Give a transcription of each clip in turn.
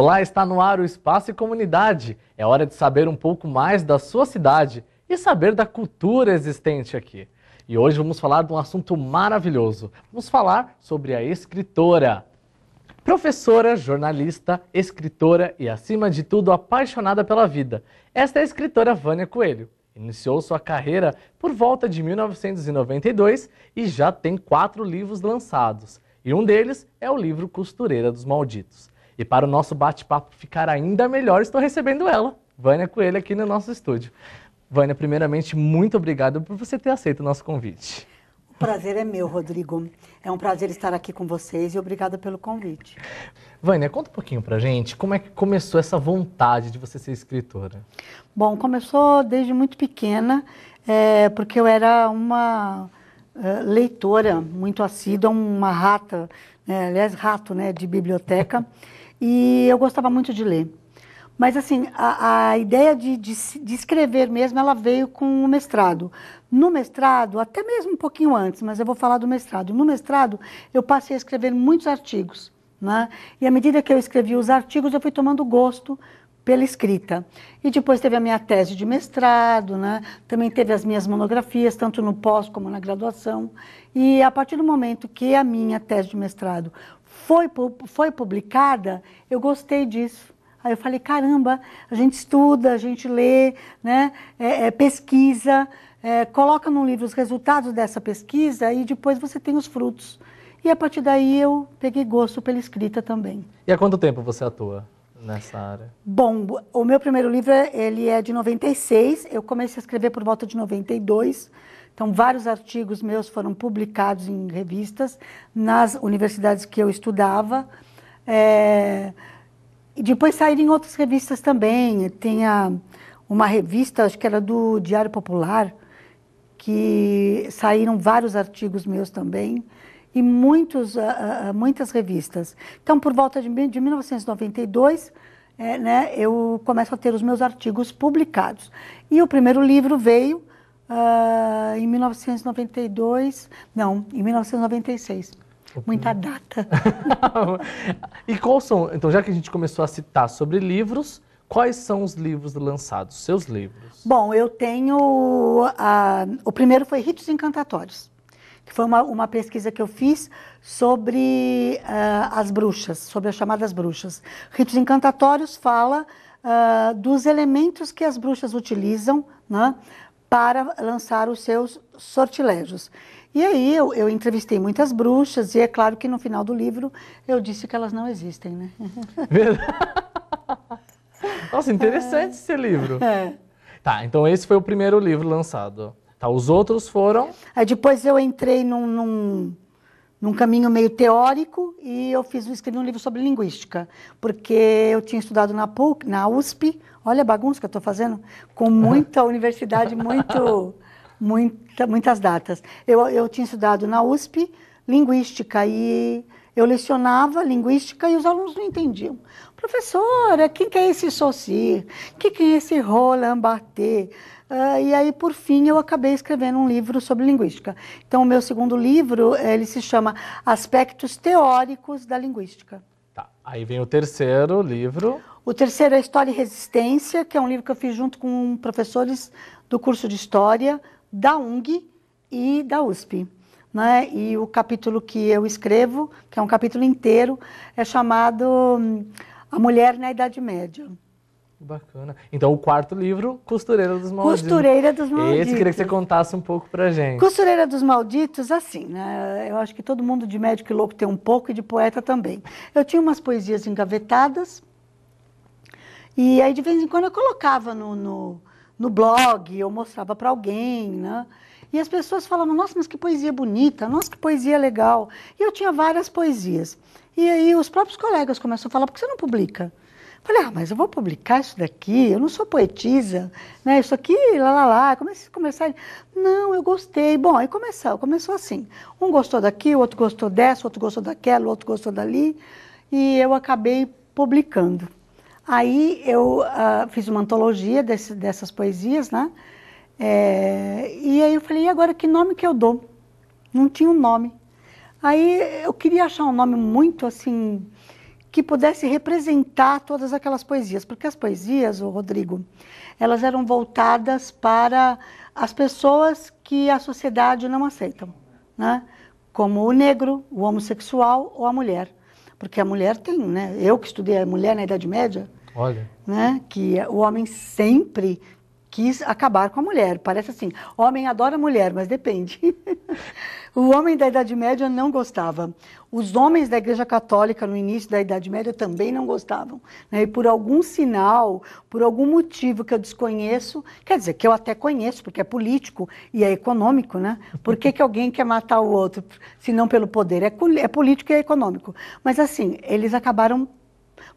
Olá, está no ar o Espaço e Comunidade. É hora de saber um pouco mais da sua cidade e saber da cultura existente aqui. E hoje vamos falar de um assunto maravilhoso. Vamos falar sobre a escritora. Professora, jornalista, escritora e, acima de tudo, apaixonada pela vida. Esta é a escritora Vânia Coelho. Iniciou sua carreira por volta de 1992 e já tem quatro livros lançados. E um deles é o livro Costureira dos Malditos. E para o nosso bate-papo ficar ainda melhor, estou recebendo ela, Vânia Coelho, aqui no nosso estúdio. Vânia, primeiramente, muito obrigado por você ter aceito o nosso convite. O prazer é meu, Rodrigo. É um prazer estar aqui com vocês e obrigada pelo convite. Vânia, conta um pouquinho pra gente como é que começou essa vontade de você ser escritora. Bom, começou desde muito pequena, é, porque eu era uma é, leitora muito assídua, uma rata, é, aliás, rato né, de biblioteca. E eu gostava muito de ler. Mas, assim, a, a ideia de, de, de, escrever mesmo, ela veio com o mestrado. No mestrado, até mesmo um pouquinho antes, mas eu vou falar do mestrado. No mestrado, eu passei a escrever muitos artigos. Né? E à medida que eu escrevia os artigos, eu fui tomando gosto pela escrita. E depois teve a minha tese de mestrado, né? também teve as minhas monografias, tanto no pós como na graduação. E a partir do momento que a minha tese de mestrado foi, foi publicada, eu gostei disso. Aí eu falei, caramba, a gente estuda, a gente lê, né? É, é, pesquisa, é, coloca num livro os resultados dessa pesquisa e depois você tem os frutos. E a partir daí eu peguei gosto pela escrita também. E há quanto tempo você atua? nessa área? Bom, o meu primeiro livro ele é de 96, eu comecei a escrever por volta de 92. Então, vários artigos meus foram publicados em revistas nas universidades que eu estudava. É... E depois saíram em outras revistas também. Tinha uma revista, acho que era do Diário Popular, que saíram vários artigos meus também e muitos, uh, muitas revistas. Então, por volta de, de 1992, é, né, eu começo a ter os meus artigos publicados. E o primeiro livro veio uh, em 1992, não, em 1996. Muita data. e quais são, então, já que a gente começou a citar sobre livros, quais são os livros lançados, seus livros? Bom, eu tenho, o primeiro foi Ritos Encantatórios que foi uma, uma pesquisa que eu fiz sobre uh, as bruxas, sobre as chamadas bruxas. Ritos Encantatórios fala uh, dos elementos que as bruxas utilizam né, para lançar os seus sortilégios. E aí eu, eu, entrevistei muitas bruxas, e é claro que no final do livro eu disse que elas não existem, né? Verdade. Nossa, interessante é. esse livro. É. Tá, então esse foi o primeiro livro lançado. Tá, os outros foram. Aí depois eu entrei num, num, num caminho meio teórico e eu fiz, escrevi um livro sobre linguística, porque eu tinha estudado na PUC, na USP, olha a bagunça que eu estou fazendo, com muita universidade, muito, muita, muitas datas. Eu, eu tinha estudado na USP linguística e eu lecionava linguística e os alunos não entendiam. Professora, é, quem que é esse Saussure? Quem que é esse Roland Barthes? Uh, e aí, por fim, eu acabei escrevendo um livro sobre linguística. Então, o meu segundo livro, ele se chama Aspectos Teóricos da Linguística. Tá. Aí vem o terceiro livro. O terceiro é História e Resistência, que é um livro que eu fiz junto com professores do curso de História da UNG e da USP. Né? E o capítulo que eu escrevo, que é um capítulo inteiro, é chamado hum, A Mulher na Idade Média. Bacana. Então, o quarto livro, Costureira dos Malditos. Costureira dos Malditos. Esse queria que você contasse um pouco pra gente. Costureira dos Malditos, assim, né? Eu acho que todo mundo de médico e louco tem um pouco e de poeta também. Eu tinha umas poesias engavetadas e aí de vez em quando eu colocava no, no, no blog, eu mostrava para alguém, né? E as pessoas falavam, nossa, mas que poesia bonita, nossa, que poesia legal. E eu tinha várias poesias. E aí os próprios colegas começaram a falar, por que você não publica? Falei, ah, mas eu vou publicar isso daqui, eu não sou poetisa, né? Isso aqui, lá, lá, lá. Comecei a conversar. Não, eu gostei. Bom, aí começou, começou assim. Um gostou daqui, o outro gostou dessa, o outro gostou daquela, o outro gostou dali. E eu acabei publicando. Aí eu uh, fiz uma antologia desse, dessas poesias, né? É, e aí eu falei, e agora que nome que eu dou? Não tinha um nome. Aí eu queria achar um nome muito assim que pudesse representar todas aquelas poesias, porque as poesias, o Rodrigo, elas eram voltadas para as pessoas que a sociedade não aceitam, né? Como o negro, o homossexual ou a mulher, porque a mulher tem, né? Eu que estudei a mulher na Idade Média, olha, né? Que é o homem sempre quis acabar com a mulher. Parece assim, homem adora mulher, mas depende. o homem da Idade Média não gostava. Os homens da Igreja Católica no início da Idade Média também não gostavam. Né? E por algum sinal, por algum motivo que eu desconheço, quer dizer, que eu até conheço, porque é político e é econômico, né? Por que, que alguém quer matar o outro, se não pelo poder? É, é político e é econômico. Mas assim, eles acabaram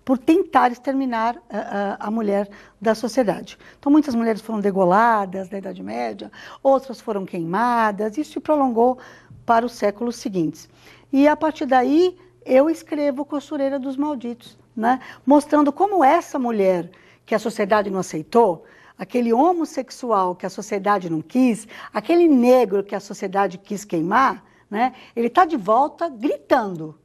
por tentar exterminar a, eh, a, eh, a, mulher da sociedade. Então, muitas mulheres foram degoladas na Idade Média, outras foram queimadas, isso se prolongou para os séculos seguintes. E a partir daí, eu escrevo Costureira dos Malditos, né? mostrando como essa mulher que a sociedade não aceitou, aquele homossexual que a sociedade não quis, aquele negro que a sociedade quis queimar, né? ele está de volta gritando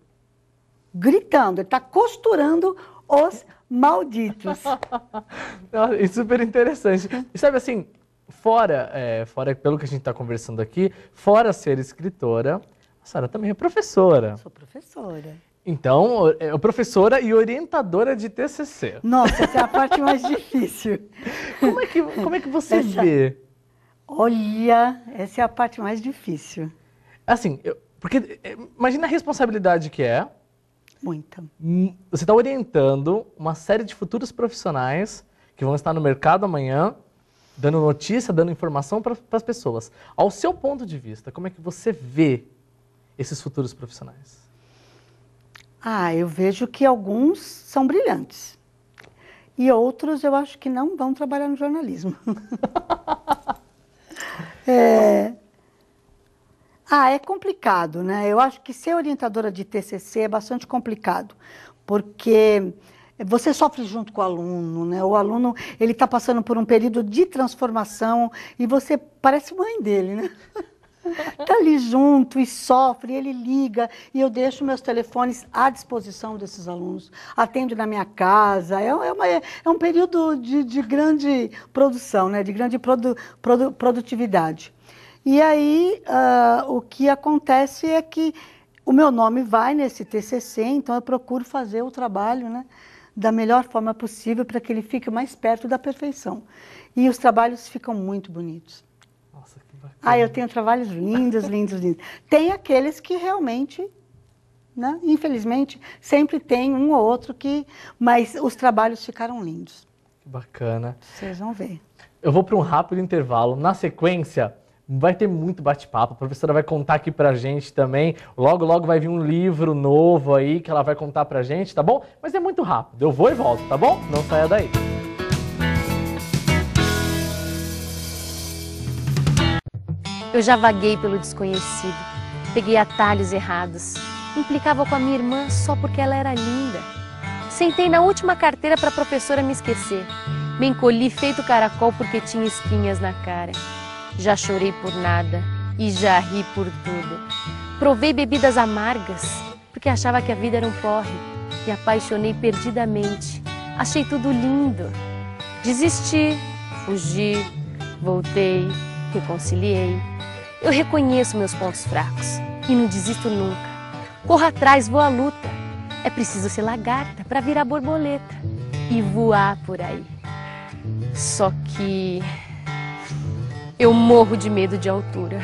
gritando, ele está costurando os malditos. é super interessante. E sabe assim, fora, é, fora pelo que a gente está conversando aqui, fora ser escritora, a senhora também é professora. Sou professora. Então, é, é professora e orientadora de TCC. Nossa, essa é a parte mais difícil. Como é que, como é que você essa... vê? Olha, essa é a parte mais difícil. Assim, eu, porque é, imagina a responsabilidade que é, Muita. Hum, você está orientando uma série de futuros profissionais que vão estar no mercado amanhã, dando notícia, dando informação para as pessoas. Ao seu ponto de vista, como é que você vê esses futuros profissionais? Ah, eu vejo que alguns são brilhantes. E outros eu acho que não vão trabalhar no jornalismo. é, ah, é complicado, né? Eu acho que ser orientadora de TCC é bastante complicado, porque você sofre junto com o aluno, né? O aluno ele está passando por um período de transformação e você parece mãe dele, né? Está ali junto e sofre, ele liga e eu deixo meus telefones à disposição desses alunos. Atendo na minha casa, é, é, uma, é um período de, de, grande produção, né? de grande produ, produ, produtividade. E aí uh, o que acontece é que o meu nome vai nesse TCC, então eu procuro fazer o trabalho né, da melhor forma possível para que ele fique mais perto da perfeição. E os trabalhos ficam muito bonitos. Nossa, que bacana. Ah, eu tenho trabalhos lindos, lindos, lindos. Tem aqueles que realmente né? Infelizmente, sempre tem um ou outro que. Mas os trabalhos ficaram lindos. Que Bacana. Vocês vão ver. Eu vou para um rápido intervalo. Na sequência, vai ter muito bate-papo. A professora vai contar aqui pra gente também. Logo, logo vai vir um livro novo aí que ela vai contar pra gente, tá bom? Mas é muito rápido. Eu vou e volto, tá bom? Não saia daí. Eu já vaguei pelo desconhecido. Peguei atalhos errados. Implicava com a minha irmã só porque ela era linda. Sentei na última carteira para a professora me esquecer. Me encolhi feito caracol porque tinha espinhas na cara. Já chorei por nada e já ri por tudo. Provei bebidas amargas, porque achava que a vida era um porre. Me apaixonei perdidamente. Achei tudo lindo. Desisti, fugi, voltei, reconciliei. Eu reconheço meus pontos fracos e não desisto nunca. Corro atrás, vou à luta. É preciso ser lagarta para virar borboleta e voar por aí. Só que eu morro de medo de altura.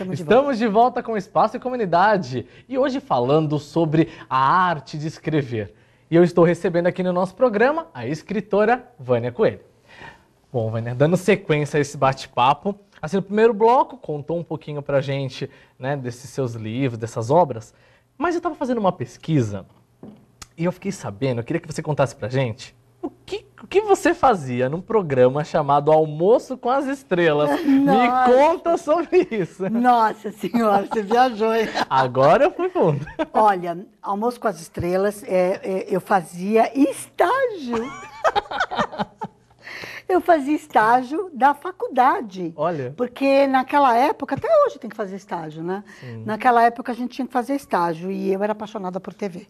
Estamos, de, volta. de volta com Espaço e Comunidade e hoje falando sobre a arte de escrever. E eu estou recebendo aqui no nosso programa a escritora Vânia Coelho. Bom, Vânia, dando sequência a esse bate-papo, assim, no primeiro bloco contou um pouquinho pra gente né, desses seus livros, dessas obras, mas eu estava fazendo uma pesquisa e eu fiquei sabendo, eu queria que você contasse pra gente o que você fazia num programa chamado Almoço com as Estrelas? Nossa. Me conta sobre isso. Nossa Senhora, você viajou, hein? Agora eu fui fundo. Olha, Almoço com as Estrelas, é, é, eu fazia estágio. eu fazia estágio da faculdade. Olha. Porque naquela época, até hoje tem que fazer estágio, né? Sim. Naquela época a gente tinha que fazer estágio e eu era apaixonada por TV.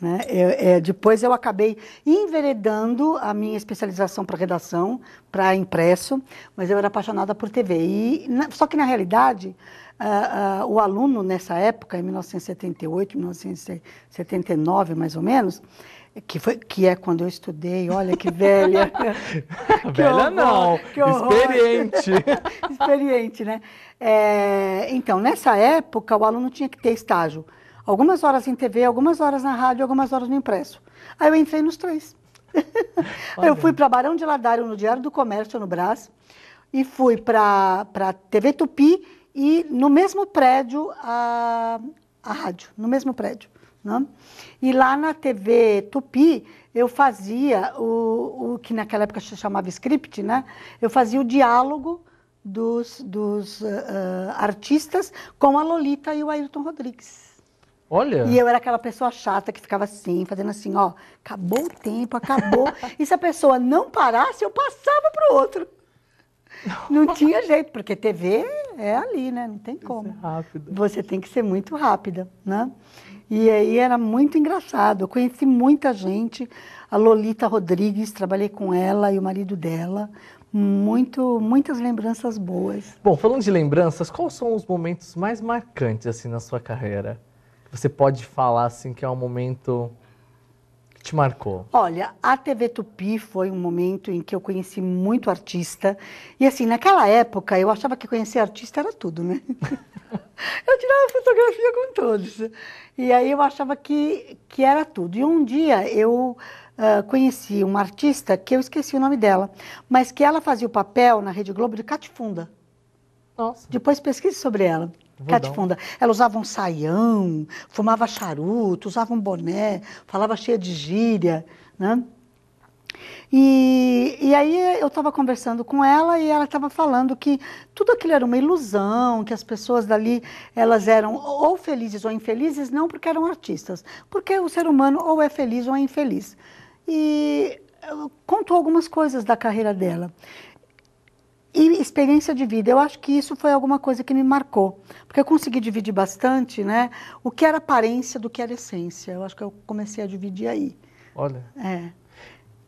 Né? É, é, depois eu acabei enveredando a minha especialização para redação, para impresso, mas eu era apaixonada por TV. E, na, só que, na realidade, uh, uh, o aluno nessa época, em 1978, 1979, mais ou menos, que, foi, que é quando eu estudei, olha que velha. que velha horror, não, experiente. experiente, né? É, então, nessa época, o aluno tinha que ter estágio Algumas horas em TV, algumas horas na rádio, algumas horas no impresso. Aí eu entrei nos três. eu fui para Barão de Ladário no Diário do Comércio, no Brás, e fui para TV Tupi e no mesmo prédio a, a rádio, no mesmo prédio. Né? E lá na TV Tupi eu fazia o, o que naquela época se chamava script, né? Eu fazia o diálogo dos, dos uh, artistas com a Lolita e o Ayrton Rodrigues. Olha. E eu era aquela pessoa chata que ficava assim, fazendo assim, ó, acabou o tempo, acabou. e se a pessoa não parasse, eu passava para o outro. Não tinha jeito, porque TV é ali, né? Não tem como. Você tem que ser muito rápida, né? E aí era muito engraçado. Eu conheci muita gente. A Lolita Rodrigues, trabalhei com ela e o marido dela. Muito, muitas lembranças boas. Bom, falando de lembranças, quais são os momentos mais marcantes assim na sua carreira? você pode falar assim que é um momento que te marcou? Olha, a TV Tupi foi um momento em que eu conheci muito artista. E assim, naquela época eu achava que conhecer artista era tudo, né? eu tirava fotografia com todos. E aí eu achava que, que era tudo. E um dia eu uh, conheci uma artista que eu esqueci o nome dela, mas que ela fazia o papel na Rede Globo de Catifunda. Nossa. Depois pesquise sobre ela. Catifunda. Ela usava um saião, fumava charuto, usava um boné, falava cheia de gíria, né? E, e aí eu estava conversando com ela e ela estava falando que tudo aquilo era uma ilusão, que as pessoas dali elas eram ou felizes ou infelizes, não porque eram artistas, porque o ser humano ou é feliz ou é infeliz. E eh, contou algumas coisas da carreira dela. E experiência de vida, eu acho que isso foi alguma coisa que me marcou, porque eu consegui dividir bastante, né? O que era aparência do que era essência. Eu acho que eu comecei a dividir aí. Olha. É.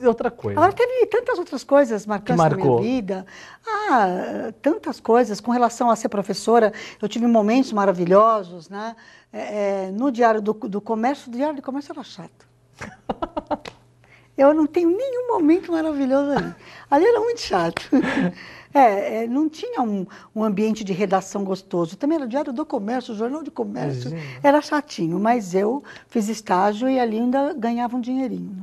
E outra coisa. Agora teve tantas outras coisas marcantes na minha vida. Ah, tantas coisas com relação a ser professora. Eu tive momentos maravilhosos, né? É, é no Diário do, do Comércio, o Diário do Comércio era chato. Eu não tenho nenhum momento maravilhoso ali. Ali era muito chato. É, é, não tinha um, um, ambiente de redação gostoso. Também era Diário do Comércio, Jornal de Comércio. Sim. É. Era chatinho, mas eu fiz estágio e ali ainda ganhava um dinheirinho. Né?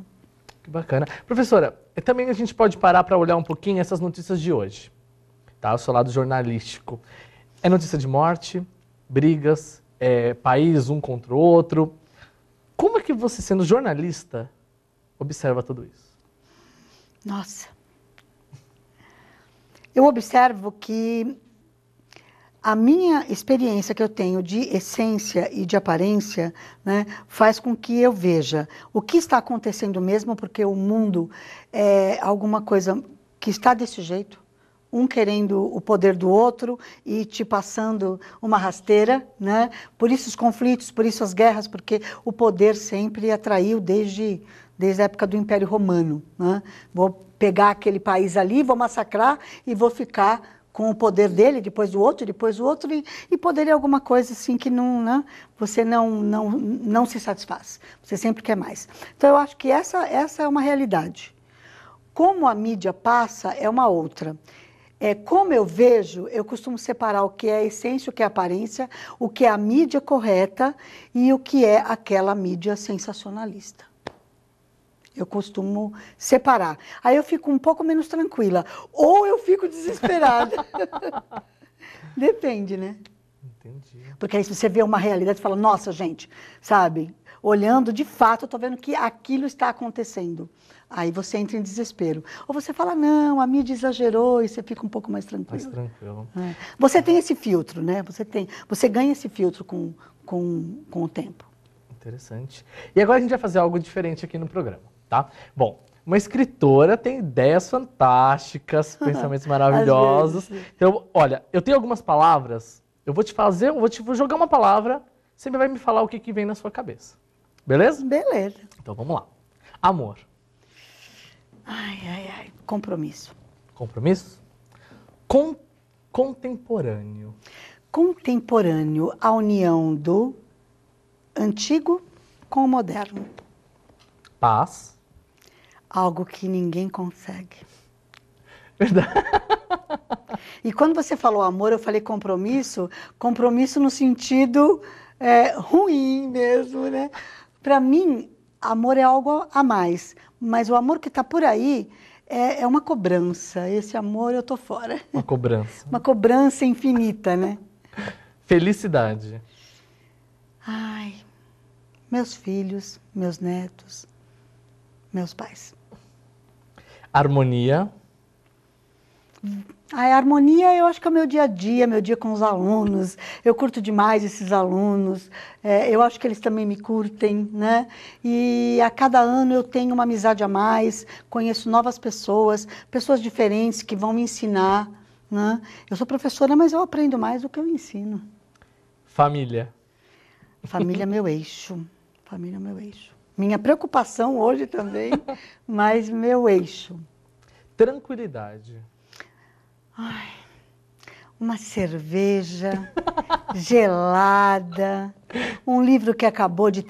Que bacana. Professora, também a gente pode parar para olhar um pouquinho essas notícias de hoje, tá? O seu lado jornalístico. É notícia de morte, brigas, é, país um contra o outro. Como é que você, sendo jornalista, observa tudo isso? Nossa. Eu observo que a minha experiência que eu tenho de essência e de aparência né, faz com que eu veja o que está acontecendo mesmo, porque o mundo é alguma coisa que está desse jeito, um querendo o poder do outro e te passando uma rasteira, né? Por isso os conflitos, por isso as guerras, porque o poder sempre atraiu desde desde a época do Império Romano. Né? Vou pegar aquele país ali, vou massacrar e vou ficar com o poder dele, depois do outro, depois do outro, e, e poderia alguma coisa assim que não, né? você não, não, não se satisfaz. Você sempre quer mais. Então, eu acho que essa, essa é uma realidade. Como a mídia passa é uma outra. É, como eu vejo, eu costumo separar o que é a essência, o que é a aparência, o que é a mídia correta e o que é aquela mídia sensacionalista. Eu costumo separar. Aí eu fico um pouco menos tranquila. Ou eu fico desesperada. Depende, né? Entendi. Porque aí você vê uma realidade e fala, nossa, gente, sabe? Olhando de fato, eu estou vendo que aquilo está acontecendo. Aí você entra em desespero. Ou você fala, não, a mídia exagerou e você fica um pouco mais tranquilo. Mais tranquilo. É. Você tem esse filtro, né? Você tem, você ganha esse filtro com, com, com o tempo. Interessante. E agora a gente vai fazer algo diferente aqui no programa tá? Bom, uma escritora tem ideias fantásticas, pensamentos maravilhosos. Então, olha, eu tenho algumas palavras, eu vou te fazer, eu vou te vou jogar uma palavra, você vai me falar o que, que vem na sua cabeça. Beleza? Beleza. Então vamos lá. Amor. Ai, ai, ai. Compromisso. Compromisso? Con contemporâneo. Contemporâneo, a união do antigo com o moderno. Paz algo que ninguém consegue. Verdade. E quando você falou amor, eu falei compromisso, compromisso no sentido é, ruim mesmo, né? Para mim, amor é algo a mais, mas o amor que está por aí é, é, uma cobrança. Esse amor eu tô fora. Uma cobrança. uma cobrança infinita, né? Felicidade. Ai, meus filhos, meus netos, meus pais. Harmonia. A harmonia eu acho que é o meu dia a dia, meu dia com os alunos. Eu curto demais esses alunos. É, eu acho que eles também me curtem, né? E a cada ano eu tenho uma amizade a mais, conheço novas pessoas, pessoas diferentes que vão me ensinar. Né? Eu sou professora, mas eu aprendo mais do que eu ensino. Família. Família é meu eixo. Família é meu eixo. Minha preocupação hoje também, mas meu eixo. Tranquilidade. Ai, uma cerveja gelada, um livro que acabou de ter